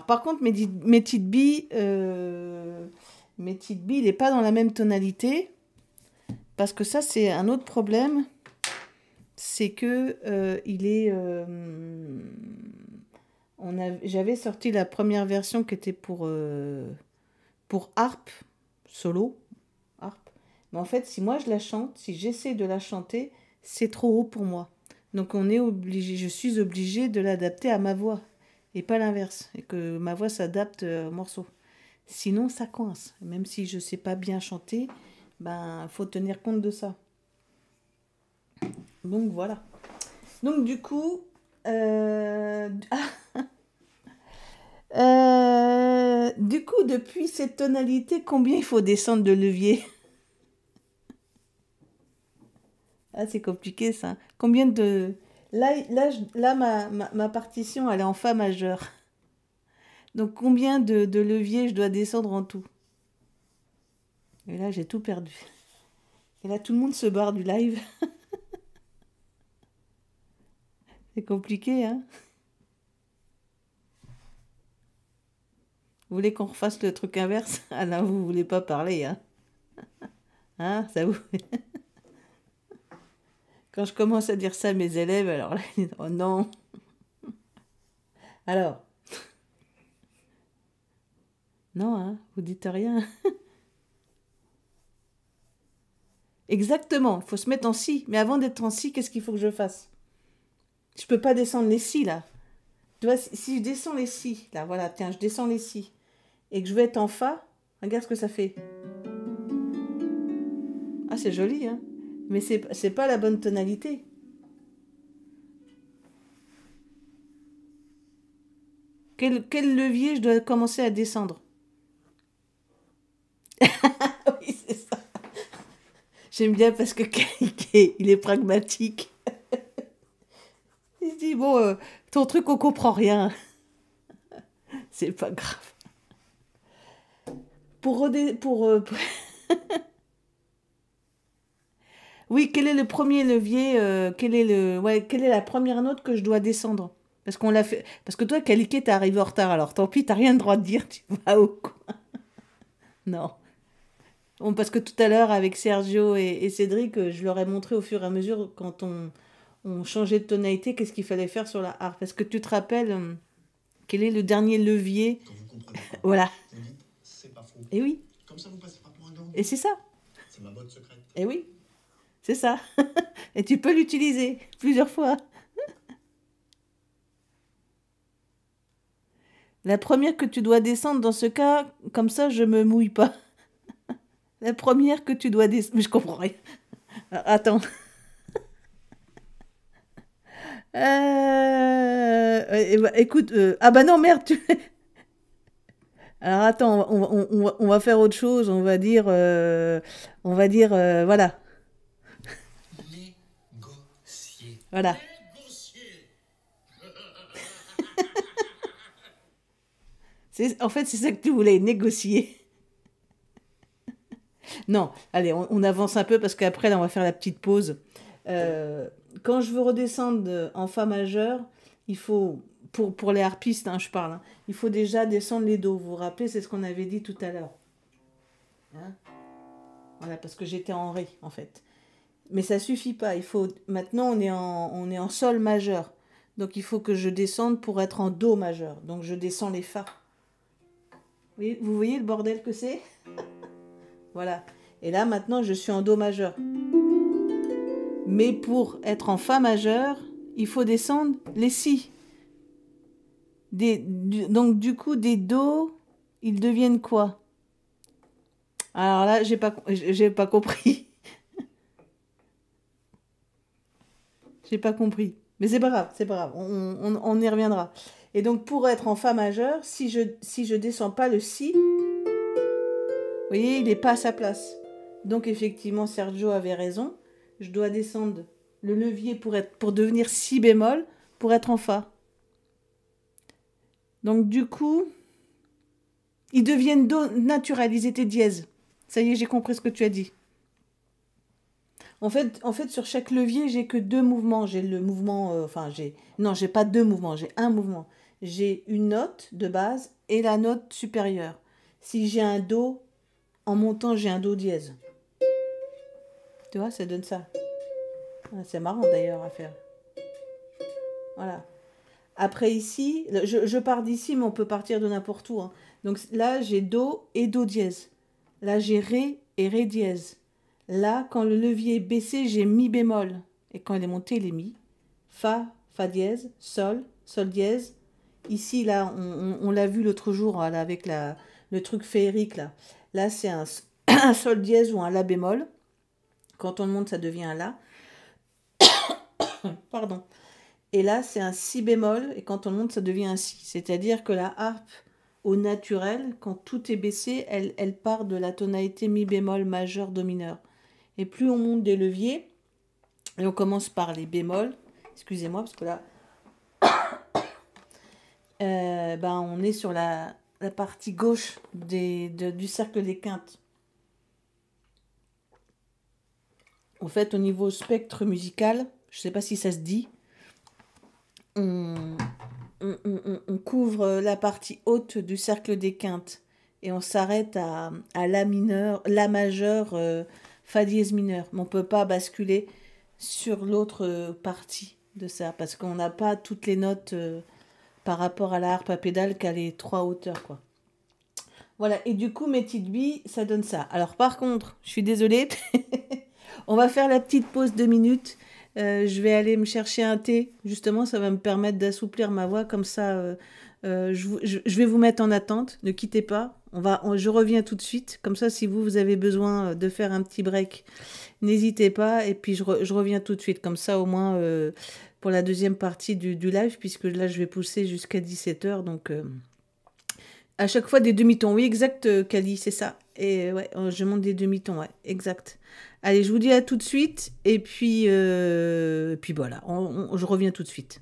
par contre, mes, petites billes, il n'est pas dans la même tonalité. Parce que ça, c'est un autre problème. C'est que euh, il est. Euh, j'avais sorti la première version qui était pour, euh, pour harpe, solo, harpe. Mais en fait, si moi je la chante, si j'essaie de la chanter, c'est trop haut pour moi. Donc on est obligé, je suis obligée de l'adapter à ma voix et pas l'inverse, et que ma voix s'adapte euh, au morceau. Sinon, ça coince. Même si je ne sais pas bien chanter, ben faut tenir compte de ça. Donc voilà. Donc du coup, euh, euh, du coup, depuis cette tonalité, combien il faut descendre de levier Ah, c'est compliqué ça. Combien de Là, ma, partition, elle est en Fa majeur. Donc combien de, leviers je dois descendre en tout Et là, j'ai tout perdu. Et là, tout le monde se barre du live. C'est compliqué, hein Vous voulez qu'on refasse le truc inverse Ah non, vous voulez pas parler, hein Hein, ça vous... Quand je commence à dire ça à mes élèves, alors là, ils disent, oh non. Alors, non, hein, vous dites rien. Exactement, il faut se mettre en si. Mais avant d'être en si, qu'est-ce qu'il faut que je fasse Je ne peux pas descendre les si là. Tu vois, si je descends les si, là, voilà, tiens, je descends les si, et que je vais être en fa, regarde ce que ça fait. Ah, c'est joli, hein mais c'est n'est pas la bonne tonalité. Quel, levier je dois commencer à descendre Oui, c'est ça. J'aime bien parce que il est pragmatique. Il se dit, bon, euh, ton truc, on comprend rien. C'est pas grave. Pour, pour, euh, pour... Oui, quel est le premier levier euh, est le, ouais, Quelle est la première note que je dois descendre Parce qu'on l'a fait. Parce que toi, Caliquet, t'es arrivé en retard, alors tant pis, t'as rien de droit de dire, tu vas au coin. non. Bon, parce que tout à l'heure, avec Sergio et, Cédric, euh, je leur ai montré au fur et à mesure, quand on, on changeait de tonalité, qu'est-ce qu'il fallait faire sur la harpe. Parce que tu te rappelles euh, quel est le dernier levier quand vous comprenez Voilà. pas faux. Et eh oui. Comme ça, vous passez pas Et c'est ça. C'est ma bonne secrète. Et eh oui. C'est ça. Et tu peux l'utiliser plusieurs fois. La première que tu dois descendre dans ce cas, comme ça je me mouille pas. La première que tu dois descendre. Mais je comprends rien. Ah, attends. Euh, eh ben, écoute, euh, ah bah non, merde, Alors attends, on, va faire autre chose, on va dire, euh, on va dire, voilà, Voilà. en fait, c'est ça que tu voulais, négocier. non, allez, on, avance un peu parce qu'après, là, on va faire la petite pause. Euh, quand je veux redescendre en Fa majeur, il faut, pour, pour les harpistes, hein, je parle, hein, il faut déjà descendre les dos. Vous vous rappelez, c'est ce qu'on avait dit tout à l'heure. Hein voilà, parce que j'étais en Ré, en fait. Mais ça suffit pas. Il faut maintenant on est en on est en sol majeur. Donc il faut que je descende pour être en do majeur. Donc je descends les fa. Vous voyez le bordel que c'est Voilà. Et là maintenant je suis en do majeur. Mais pour être en fa majeur, il faut descendre les si. donc du coup des do, ils deviennent quoi Alors là, j'ai pas j'ai pas compris. J'ai pas compris. Mais c'est pas grave, c'est pas grave, on, y reviendra. Et donc pour être en Fa majeur, si je, si je descends pas le Si, vous voyez, il n'est pas à sa place. Donc effectivement, Sergio avait raison, je dois descendre le levier pour, être, pour devenir Si bémol, pour être en Fa. Donc du coup, ils deviennent do naturalisés, tes dièse. Ça y est, j'ai compris ce que tu as dit. En fait, en fait, sur chaque levier, j'ai que deux mouvements. J'ai le mouvement, euh, enfin, j'ai non, j'ai pas deux mouvements, j'ai un mouvement. J'ai une note de base et la note supérieure. Si j'ai un do, en montant, j'ai un do dièse. Tu vois, ça donne ça. Ah, c'est marrant d'ailleurs à faire. Voilà. Après ici, je, pars d'ici, mais on peut partir de n'importe où. Hein. Donc là, j'ai do et do dièse. Là, j'ai ré et ré dièse. Là, quand le levier est baissé, j'ai mi bémol. Et quand il est monté, il est mi. Fa, fa dièse, sol, sol dièse. Ici, là, on, l'a vu l'autre jour hein, avec le truc féerique. Là, là c'est un, sol dièse ou un la bémol. Quand on le monte, ça devient un la. Pardon. Et là, c'est un si bémol. Et quand on le monte, ça devient un si. C'est-à-dire que la harpe, au naturel, quand tout est baissé, elle, elle part de la tonalité mi bémol majeur do mineur. Et plus on monte des leviers, et on commence par les bémols, excusez-moi, parce que là, euh, ben, on est sur la, partie gauche des, du cercle des quintes. En fait, au niveau spectre musical, je ne sais pas si ça se dit, on, couvre la partie haute du cercle des quintes et on s'arrête à, la mineur, la majeure. Euh, dièse mineur. Mais on ne peut pas basculer sur l'autre euh, partie de ça, parce qu'on n'a pas toutes les notes euh, par rapport à la harpe à pédale qu'à les trois hauteurs. quoi. Voilà, et du coup, mes petites billes, ça donne ça. Alors par contre, je suis désolée, on va faire la petite pause deux minutes. Euh, je vais aller me chercher un thé, justement, ça va me permettre d'assouplir ma voix, comme ça, je, vais vous mettre en attente, ne quittez pas, je reviens tout de suite. Comme ça, si vous, vous avez besoin euh, de faire un petit break, n'hésitez pas. Et puis, je, reviens tout de suite. Comme ça, au moins, euh, pour la deuxième partie du, live, puisque là, je vais pousser jusqu'à 17h. Donc, euh, à chaque fois, des demi-tons. Oui, exact, Kali, c'est ça. Et ouais, je monte des demi-tons, ouais, exact. Allez, je vous dis à tout de suite. Et puis, puis voilà, je reviens tout de suite.